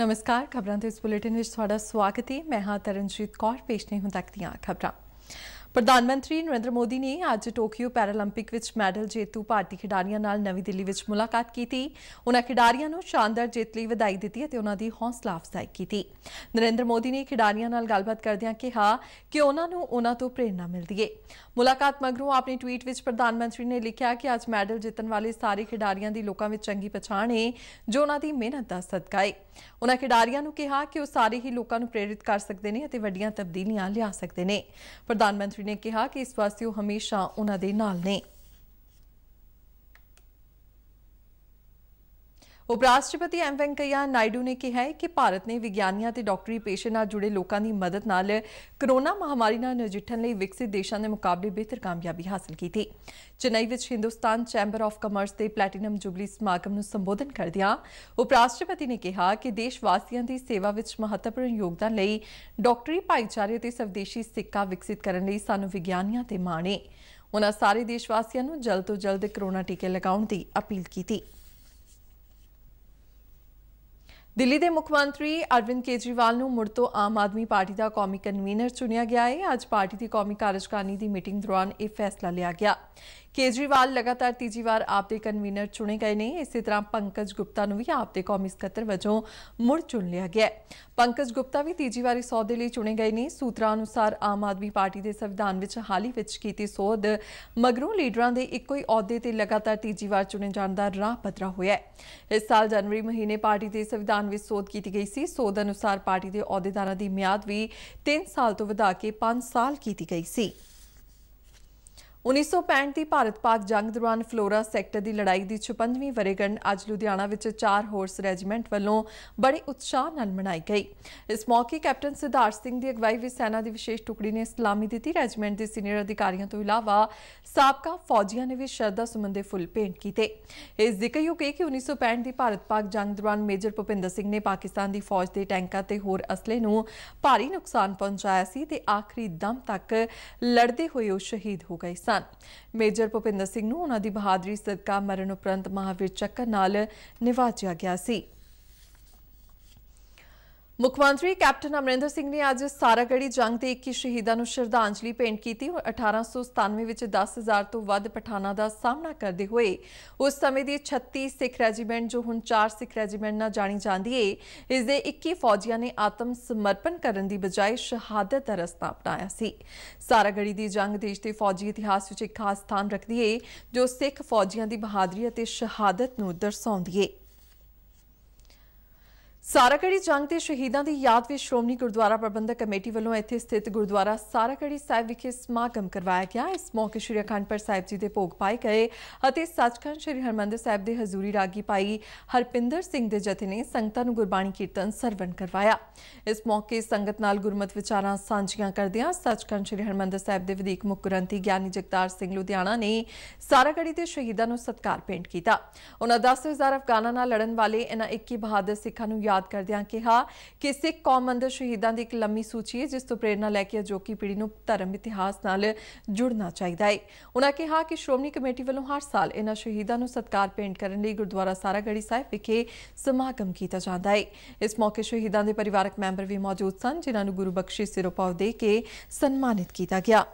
ਨਮਸਕਾਰ ਖਬਰਾਂ ਤੇ ਇਸ ਬੁਲੇਟਿਨ ਵਿੱਚ ਤੁਹਾਡਾ ਸਵਾਗਤ ਹੈ ਮੈਂ ਹਾਂ ਤਰਨਜੀਤ ਕੌਰ ਪੇਸ਼ ਨੇ ਹੁਣ ਤੱਕ ਦੀਆਂ ਖਬਰਾਂ ਪ੍ਰਧਾਨ ਮੰਤਰੀ ਨਰਿੰਦਰ ਮੋਦੀ ਨੇ ਅੱਜ ਟੋਕੀਓ ਪੈਰਾਲੰਪਿਕ ਵਿੱਚ ਮੈਡਲ ਜੇਤੂ ਭਾਰਤੀ ਖਿਡਾਰੀਆਂ ਨਾਲ ਨਵੀਂ ਦਿੱਲੀ ਵਿੱਚ ਮੁਲਾਕਾਤ ਕੀਤੀ ਉਹਨਾਂ ਖਿਡਾਰੀਆਂ ਨੂੰ ਸ਼ਾਨਦਾਰ ਜਿੱਤ ਲਈ ਵਧਾਈ ਦਿੱਤੀ ਅਤੇ ਉਹਨਾਂ ਦੀ ਹੌਸਲਾ ਅਫਜ਼ਾਈ ਕੀਤੀ ਨਰਿੰਦਰ ਮੋਦੀ ਨੇ ਖਿਡਾਰੀਆਂ ਨਾਲ ਗੱਲਬਾਤ ਕਰਦਿਆਂ ਕਿਹਾ ਕਿ ਉਹਨਾਂ ਨੂੰ ਉਹਨਾਂ ਤੋਂ ਪ੍ਰੇਰਣਾ ਮਿਲਦੀ ਹੈ ਮੁਲਾਕਾਤ ਮਗਰੋਂ ਆਪਣੇ ਟਵੀਟ ਵਿੱਚ ਪ੍ਰਧਾਨ ਮੰਤਰੀ ਨੇ ਲਿਖਿਆ ਕਿ ਅੱਜ ਮੈਡਲ ਜਿੱਤਣ ਵਾਲੇ ਸਾਰੇ ਖਿਡਾਰੀਆਂ ਦੀ ਲੋਕਾਂ ਵਿੱਚ ਚੰਗੀ ਪਛਾਣ ਹੈ ਜੋ ਉਹਨਾਂ ਦੀ ਮਿਹਨਤ ਦਾ ਸਦਕਾ ਹੈ ਉਹਨਾਂ ਖਿਡਾਰੀਆਂ ਨੂੰ ਕਿਹਾ ਕਿ ਉਹ ਸਾਰੇ ਹੀ ਲੋਕਾਂ ਨੂੰ ਪ੍ਰੇਰਿਤ ਕਰ ਸਕਦੇ ਨੇ ਅਤੇ ਵੱਡੀਆਂ ਤਬਦੀਲੀਆਂ ਲਿਆ ਸਕਦੇ ਨੇ ਪ੍ਰਧਾਨ ਮੰਤਰੀ ਮੰਤਰੀ ਨੇ ਕਿਹਾ ਕਿ ਇਸ ਵਾਸਤੇ ਉਹ ਹਮੇਸ਼ਾ ਉਹਨਾਂ ਦੇ ਨਾਲ ਨੇ ਉਪ ਰਾਸ਼ਟਰਪਤੀ ਐਮ ਵੈਂਕਈਆ ਨਾਇਡੂ ਨੇ ਕਿਹਾ ਹੈ ਕਿ ਭਾਰਤ ਨੇ ਵਿਗਿਆਨੀਆਂ ਤੇ ਡਾਕਟਰੀ ਪੇਸ਼ੇ ਨਾਲ ਜੁੜੇ ਲੋਕਾਂ ਦੀ ਮਦਦ ਨਾਲ ਕਰੋਨਾ ਮਹਾਮਾਰੀ ਨਾਲ ਨਜਿੱਠਣ ਲਈ ਵਿਕਸਿਤ ਦੇਸ਼ਾਂ ਦੇ ਮੁਕਾਬਲੇ ਬਿਹਤਰ ਕਾਮਯਾਬੀ ਹਾਸਲ ਕੀਤੀ ਚੇਨਈ ਵਿੱਚ ਹਿੰਦੁਸਤਾਨ ਚੈਂਬਰ ਆਫ ਕਮਰਸ ਦੇ ਪਲੈਟੀਨਮ ਜੁਬਲੀ ਸਮਾਗਮ ਨੂੰ ਸੰਬੋਧਨ ਕਰਦਿਆਂ ਉਪ ਰਾਸ਼ਟਰਪਤੀ ਨੇ ਕਿਹਾ ਕਿ ਦੇਸ਼ ਵਾਸੀਆਂ ਦੀ ਸੇਵਾ ਵਿੱਚ ਮਹੱਤਵਪੂਰਨ ਯੋਗਦਾਨ ਲਈ ਡਾਕਟਰੀ ਭਾਈਚਾਰੇ ਤੇ ਸਵਦੇਸ਼ੀ ਸਿੱਕਾ ਵਿਕਸਿਤ ਕਰਨ ਲਈ ਸਾਨੂੰ ਵਿਗਿਆਨੀਆਂ ਤੇ ਮਾਣੇ ਉਹਨਾਂ ਸਾਰੇ ਦੇਸ਼ ਵਾਸੀਆਂ ਨੂੰ ਜਲਦ ਤੋਂ ਜਲਦ ਕਰੋਨਾ ਟੀਕੇ ਲਗਾਉਣ ਦੀ ਅਪੀਲ ਕੀਤੀ ਦਿੱਲੀ ਦੇ ਮੁੱਖ ਮੰਤਰੀ ਅਰਵਿੰਦ ਕੇਜਰੀਵਾਲ ਨੂੰ ਮੁੜ ਤੋਂ ਆਮ ਆਦਮੀ ਪਾਰਟੀ ਦਾ ਕੌਮੀ ਕਨਵੀਨਰ ਚੁਣਿਆ ਗਿਆ ਹੈ ਅੱਜ ਪਾਰਟੀ ਦੀ ਕੌਮੀ ਕਾਰਜਕਾਰਨੀ ਦੀ ਮੀਟਿੰਗ ਦੌਰਾਨ ਇਹ ਫੈਸਲਾ ਲਿਆ ਗਿਆ ਕੇਜਰੀਵਾਲ ਲਗਾਤਾਰ ਤੀਜੀ ਵਾਰ ਆਪ ਦੇ ਕਨਵੀਨਰ ਚੁਣੇ ਗਏ ਨੇ ਇਸੇ ਤਰ੍ਹਾਂ ਪੰਕਜ ਗੁਪਤਾ ਨੂੰ ਵੀ ਆਪ ਦੇ ਕੌਮੀ ਸਕੱਤਰ ਵਜੋਂ ਮੁੜ ਚੁਣ ਲਿਆ ਗਿਆ ਪੰਕਜ ਗੁਪਤਾ ਵੀ ਤੀਜੀ ਵਾਰੀ ਸੌਦੇ ਲਈ ਚੁਣੇ ਗਏ ਨੇ ਸੂਤਰਾਂ ਅਨੁਸਾਰ ਆਮ ਆਦਮੀ ਪਾਰਟੀ ਦੇ ਸੰਵਿਧਾਨ ਵਿੱਚ ਹਾਲੀ ਵਿੱਚ ਕੀਤੀ ਸੋਧ ਮਗਰੋਂ ਲੀਡਰਾਂ ਦੇ ਇੱਕੋ ਹੀ ਅਹੁਦੇ ਤੇ ਲਗਾਤਾਰ ਤੀਜੀ ਵਾਰ ਚੁਣੇ ਜਾਣ ਦਾ ਰਾਹ ਪੱਧਰਾ ਹੋਇਆ ਹੈ ਇਸ ਸਾਲ ਜਨਵਰੀ ਮਹੀਨੇ ਪਾਰਟੀ ਦੇ ਸੰਵਿਧਾਨ ਵਿੱਚ ਸੋਧ ਕੀਤੀ ਗਈ ਸੀ ਸੋਧ ਅਨੁਸਾਰ ਪਾਰਟੀ ਦੇ ਅਹੁਦੇਦਾਰਾਂ ਦੀ ਮਿਆਦ ਵੀ 3 ਸਾਲ ਤੋਂ ਵਧਾ ਕੇ 5 ਸਾਲ ਕੀਤੀ ਗਈ ਸੀ 1965 ਦੀ ਭਾਰਤ-ਪਾਕ ਜੰਗ ਦੌਰਾਨ ਫਲੋਰਾ ਸੈਕਟਰ ਦੀ ਲੜਾਈ ਦੀ 56ਵੀਂ ਵਰੇਗੰਢ ਅੱਜ ਲੁਧਿਆਣਾ ਵਿੱਚ ਚਾਰ ਹਾਰਸ ਰੈਜੀਮੈਂਟ ਵੱਲੋਂ ਬੜੇ ਉਤਸ਼ਾਹ ਨਾਲ ਮਨਾਈ ਗਈ। ਇਸ ਮੌਕੇ ਕੈਪਟਨ ਸਿਧਾਰਥ ਸਿੰਘ ਦੀ ਅਗਵਾਈ ਵਿੱਚ ਸੈਨਾ ਦੀ ਵਿਸ਼ੇਸ਼ ਟੁਕੜੀ ਨੇ ਸਲਾਮੀ ਦਿੱਤੀ ਰੈਜੀਮੈਂਟ ਦੇ ਸੀਨੀਅਰ ਅਧਿਕਾਰੀਆਂ ਤੋਂ ਇਲਾਵਾ ਸਾਬਕਾ ਫੌਜੀਆਂ ਨੇ ਵੀ ਸ਼ਰਧਾ ਸੁਮਨ ਦੇ ਫੁੱਲ ਭੇਂਟ ਕੀਤੇ। ਇਸ ਜ਼ਿਕਰਯੋਗ ਹੈ ਕਿ 1965 ਦੀ ਭਾਰਤ-ਪਾਕ ਜੰਗ ਦੌਰਾਨ ਮੇਜਰ ਭੁਪਿੰਦਰ ਸਿੰਘ ਨੇ ਪਾਕਿਸਤਾਨ ਦੀ ਫੌਜ ਦੇ ਟੈਂਕਾਂ ਤੇ ਹੋਰ ਅਸਲੇ ਨੂੰ ਭਾਰੀ ਨੁਕਸਾਨ ਪਹੁੰਚਾਇਆ ਸੀ ਤੇ ਆਖਰੀ ਦਮ ਤੱਕ ਲੜਦੇ ਹੋਏ ਉਹ ਸ਼ਹੀਦ ਹੋ ਗਏ ਸਨ। ਸਨ ਮੇਜਰ ਭੁਪਿੰਦਰ ਸਿੰਘ ਨੂੰ ਉਹਨਾਂ ਦੀ ਬਹਾਦਰੀ ਸਦਕਾ ਮਰਨ ਉਪਰੰਤ ਮਹਾਵੀਰ ਚੱਕਰ ਨਾਲ ਨਿਵਾਜਿਆ ਗਿਆ ਸੀ ਮੁੱਖ ਮੰਤਰੀ ਕੈਪਟਨ ਅਮਰਿੰਦਰ ਸਿੰਘ ਨੇ ਅੱਜ ਸਾਰਾਗੜੀ ਜੰਗ ਦੇ 21 ਸ਼ਹੀਦਾਂ ਨੂੰ ਸ਼ਰਧਾਂਜਲੀ ਭੇਂਟ ਕੀਤੀ ਔਰ 1897 ਵਿੱਚ 10000 ਤੋਂ ਵੱਧ ਪਠਾਨਾਂ ਦਾ ਸਾਹਮਣਾ ਕਰਦੇ ਹੋਏ ਉਸ ਸਮੇਂ ਦੀ 36 ਸਿੱਖ ਰੈਜੀਮੈਂਟ ਜੋ ਹੁਣ 4 ਸਿੱਖ ਰੈਜੀਮੈਂਟ ਨਾਲ ਜਾਣੀ ਜਾਂਦੀ ਏ ਇਸ ਦੇ 21 ਫੌਜੀਆਂ ਨੇ ਆਤਮ ਸਮਰਪਣ ਕਰਨ ਦੀ ਬਜਾਏ ਸ਼ਹਾਦਤ ਦਾ ਰਸਤਾ ਅਪਣਾਇਆ ਸੀ ਸਾਰਾਗੜੀ ਦੀ ਜੰਗ ਦੇਸ਼ ਦੇ ਫੌਜੀ ਇਤਿਹਾਸ ਵਿੱਚ ਇੱਕ ਖਾਸ ਸਥਾਨ ਰੱਖਦੀ ਏ ਜੋ ਸਿੱਖ ਫੌਜੀਆਂ ਦੀ ਬਹਾਦਰੀ ਅਤੇ ਸ਼ਹਾਦਤ ਨੂੰ ਦਰਸਾਉਂਦੀ ਏ ਸਾਰਾਗੜੀ ਜੰਗ ਦੇ ਸ਼ਹੀਦਾਂ ਦੀ ਯਾਦ ਵਿੱਚ ਸ਼੍ਰੋਮਣੀ ਗੁਰਦੁਆਰਾ ਪ੍ਰਬੰਧਕ ਕਮੇਟੀ ਵੱਲੋਂ ਇੱਥੇ ਸਥਿਤ ਗੁਰਦੁਆਰਾ ਸਾਰਾਗੜੀ ਸਾਹਿਬ ਵਿਖੇ ਸਮਾਗਮ ਕਰਵਾਇਆ ਗਿਆ ਇਸ ਮੌਕੇ ਸ਼੍ਰੀ ਅਖੰਡਪੁਰ ਸਾਹਿਬ ਜੀ ਦੇ ਭੋਗ ਪਾਏ ਗਏ ਅਤੇ ਸੱਚਖੰਡ ਸ਼੍ਰੀ ਹਰਮੰਦਰ ਸਾਹਿਬ ਦੇ ਹਜ਼ੂਰੀ ਰਾਗੀ ਪਾਈ ਹਰਪਿੰਦਰ ਸਿੰਘ ਦੇ ਜਥੇ ਨੇ ਸੰਗਤਾਂ ਨੂੰ ਗੁਰਬਾਣੀ ਕੀਰਤਨ ਸਰਵਣ ਕਰਵਾਇਆ ਇਸ ਮੌਕੇ ਸੰਗਤ ਨਾਲ ਗੁਰਮਤ ਵਿਚਾਰਾਂ ਸਾਂਝੀਆਂ ਕਰਦਿਆਂ ਸੱਚਖੰਡ ਸ਼੍ਰੀ ਹਰਮੰਦਰ ਸਾਹਿਬ ਦੇ ਵਧੀਕ ਗ੍ਰੰਥੀ ਗਿਆਨੀ ਜਗਤਾਰ ਸਿੰਘ ਲੁਧਿਆਣਾ ਨੇ ਸਾਰਾਗੜੀ ਦੇ ਸ਼ਹੀਦਾਂ ਨੂੰ ਸਤਕਾਰ ਭੇਂਟ ਕੀਤਾ ਉਹਨਾਂ 10000 ਅਫਗਾਨਾਂ ਨਾਲ ਲੜਨ ਵਾਲੇ ਇਹਨਾਂ 21 ਬਹਾਦਰ ਸਿੱਖਾਂ ਨੂੰ ਯਾਦ ਕਰਦਿਆਂ ਕਿਹਾ ਕਿ ਸਿੱਖ ਕੌਮ ਅੰਦਰ ਸ਼ਹੀਦਾਂ ਦੀ ਇੱਕ ਲੰਮੀ ਸੂਚੀ ਹੈ ਜਿਸ ਤੋਂ ਪ੍ਰੇਰਣਾ ਲੈ ਕੇ ਅਜੋਕੀ ਪੀੜ੍ਹੀ ਨੂੰ ਧਰਮ ਇਤਿਹਾਸ ਨਾਲ ਜੁੜਨਾ ਚਾਹੀਦਾ ਹੈ ਉਹਨਾਂ ਕਿਹਾ ਕਿ ਸ਼੍ਰੋਮਣੀ ਕਮੇਟੀ ਵੱਲੋਂ ਹਰ ਸਾਲ ਇਹਨਾਂ ਸ਼ਹੀਦਾਂ ਨੂੰ ਸਤਕਾਰ ਪੇਂਟ ਕਰਨ ਲਈ ਗੁਰਦੁਆਰਾ ਸਾਰਾਗੜੀ ਸਾਹਿਬ ਵਿਖੇ ਸਮਾਗਮ ਕੀਤਾ ਜਾਂਦਾ ਹੈ ਇਸ ਮੌਕੇ ਸ਼ਹੀਦਾਂ ਦੇ ਪਰਿਵਾਰਕ ਮੈਂਬਰ ਵੀ ਮੌਜੂਦ ਸਨ ਜਿਨ੍ਹਾਂ ਨੂੰ ਗੁਰੂ ਬਖਸ਼ਿਸ਼ ਸਿਰੋਪਾਉ ਦੇ ਕੇ ਸਨਮਾਨਿਤ ਕੀਤਾ ਗਿਆ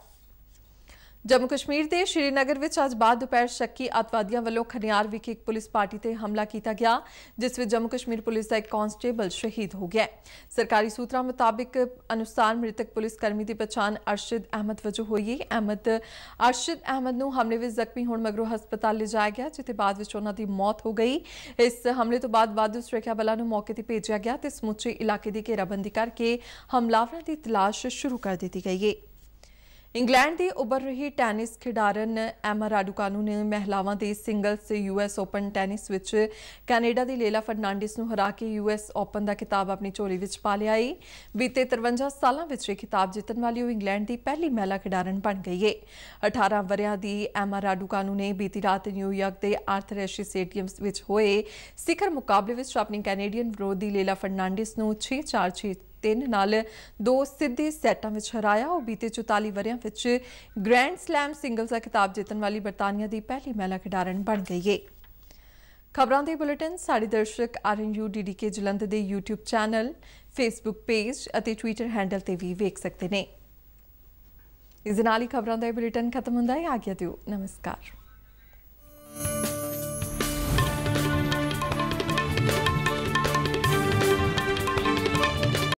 ਜੰਮੂ ਕਸ਼ਮੀਰ ਦੇ ਸ਼੍ਰੀਨਗਰ ਵਿੱਚ ਅੱਜ ਬਾਅਦ ਦੁਪਹਿਰ ਸ਼ੱਕੀ ਅਤਵਾਦੀਆਂ ਵੱਲੋਂ ਖਨਿਆਰ ਵਿਖੇ ਇੱਕ ਪੁਲਿਸ ਪਾਰਟੀ ਤੇ ਹਮਲਾ ਕੀਤਾ ਗਿਆ ਜਿਸ ਵਿੱਚ ਜੰਮੂ ਕਸ਼ਮੀਰ ਪੁਲਿਸ ਦਾ ਇੱਕ ਕਾਂਸਟੇਬਲ ਸ਼ਹੀਦ ਹੋ ਗਿਆ ਸਰਕਾਰੀ ਸੂਤਰਾਂ ਮੁਤਾਬਕ ਅਨੁਸਾਰ ਮ੍ਰਿਤਕ ਪੁਲਿਸ ਕਰਮੀ ਦੀ ਪਛਾਣ ਅਰਸ਼ਦ ਅਹਿਮਦ ਵਜੋਂ ਹੋਈ ਹੈ ਅਹਿਮਦ ਅਰਸ਼ਦ ਅਹਿਮਦ ਨੂੰ ਹਮਲੇ ਵਿੱਚ ਜ਼ਖਮੀ ਹੋਣ ਮਗਰੋਂ ਹਸਪਤਾਲ ਲਿਜਾਇਆ ਗਿਆ ਜਿੱਥੇ ਬਾਅਦ ਵਿੱਚ ਉਹਨਾਂ ਦੀ ਮੌਤ ਹੋ ਗਈ ਇਸ ਹਮਲੇ ਤੋਂ ਬਾਅਦ ਵਾਧੂ ਸੁਰੱਖਿਆ ਬਲਾਂ ਨੂੰ ਮੌਕੇ ਤੇ ਭੇਜਿਆ ਗਿਆ ਤੇ ਸਮੁੱਚੇ ਇਲਾਕੇ ਦੀ ਘੇਰਾਬੰਦੀ ਕਰਕੇ ਹਮਲਾਵਰਾਂ ਦੀ ਤਲਾਸ਼ ਸ਼ੁਰੂ ਕਰ ਦਿੱਤੀ ਗਈ ਹੈ ਇੰਗਲੈਂਡ ਦੀ ਉੱਭਰ ਰਹੀ ਟੈਨਿਸ ਖਿਡਾਰਨ ਐਮਾ ਰਾਡੂਕਾਨੂ ਨੇ ਮਹਿਲਾਵਾਂ ਦੇ ਸਿੰਗਲਸ ਯੂਐਸ ਓਪਨ ਟੈਨਿਸ ਵਿੱਚ ਕੈਨੇਡਾ ਦੀ ਲੇਲਾ ਫਰਨਾਂਡਿਸ ਨੂੰ ਹਰਾ ਕੇ ਯੂਐਸ ਓਪਨ ਦਾ ਖਿਤਾਬ ਆਪਣੀ ਝੋਲੀ ਵਿੱਚ ਪਾ ਲਿਆ ਹੈ ਬੀਤੇ 53 ਸਾਲਾਂ ਵਿੱਚ ਇਹ ਖਿਤਾਬ ਜਿੱਤਣ ਵਾਲੀ ਉਹ ਇੰਗਲੈਂਡ ਦੀ ਪਹਿਲੀ ਮਹਿਲਾ ਖਿਡਾਰਨ ਬਣ ਗਈ ਏ 18 ਵਰਿਆਂ ਦੀ ਐਮਾ ਰਾਡੂਕਾਨੂ ਨੇ ਬੀਤੀ ਰਾਤ ਨਿਊਯਾਰਕ ਦੇ ਆਰਥਰ ਐਸ਼ੀ ਸਟੇਡੀਅਮ ਵਿੱਚ ਹੋਏ ਸਿਖਰ ਮੁਕਾਬਲੇ ਵਿੱਚ ਆਪਣੀ ਕੈਨੇਡੀਅਨ ਵਿਰੋਧੀ ਲੇਲਾ ਫਰਨਾਂਡਿਸ ਨੂੰ 6-4 3 ਨਾਲ ਦੋ ਸਿੱਧੇ ਸੈਟਾਂ ਵਿੱਚ ਹਰਾਇਆ ਉਹ ਬੀਤੇ 44 ਵਰਿਆਂ ਵਿੱਚ ਗ੍ਰੈਂਡ ਸਲੈਮ ਸਿੰਗਲਸ ਦਾ ਖਿਤਾਬ ਜਿੱਤਣ ਵਾਲੀ ਬਰਤਾਨੀਆ ਦੀ ਪਹਿਲੀ ਮਹਿਲਾ ਖਿਡਾਰਨ ਬਣ ਗਈ ਹੈ ਖਬਰਾਂ ਦੇ ਬੁਲੇਟਿਨ ਸਾਡੇ ਦਰਸ਼ਕ ਆਰਐਨਯੂ ਡੀਡੀਕੇ ਜਲੰਧਰ ਦੇ YouTube ਚੈਨਲ Facebook ਪੇਜ ਅਤੇ Twitter ਹੈਂਡਲ ਤੇ ਵੀ ਵੇਖ ਸਕਦੇ ਨੇ ਇਸ ਨਾਲ ਹੀ ਖਬਰਾਂ ਦਾ ਬੁਲੇਟਿਨ ਖਤਮ ਹੁੰਦਾ ਹੈ ਆਗਿਆ ਦਿਓ ਨਮਸਕਾਰ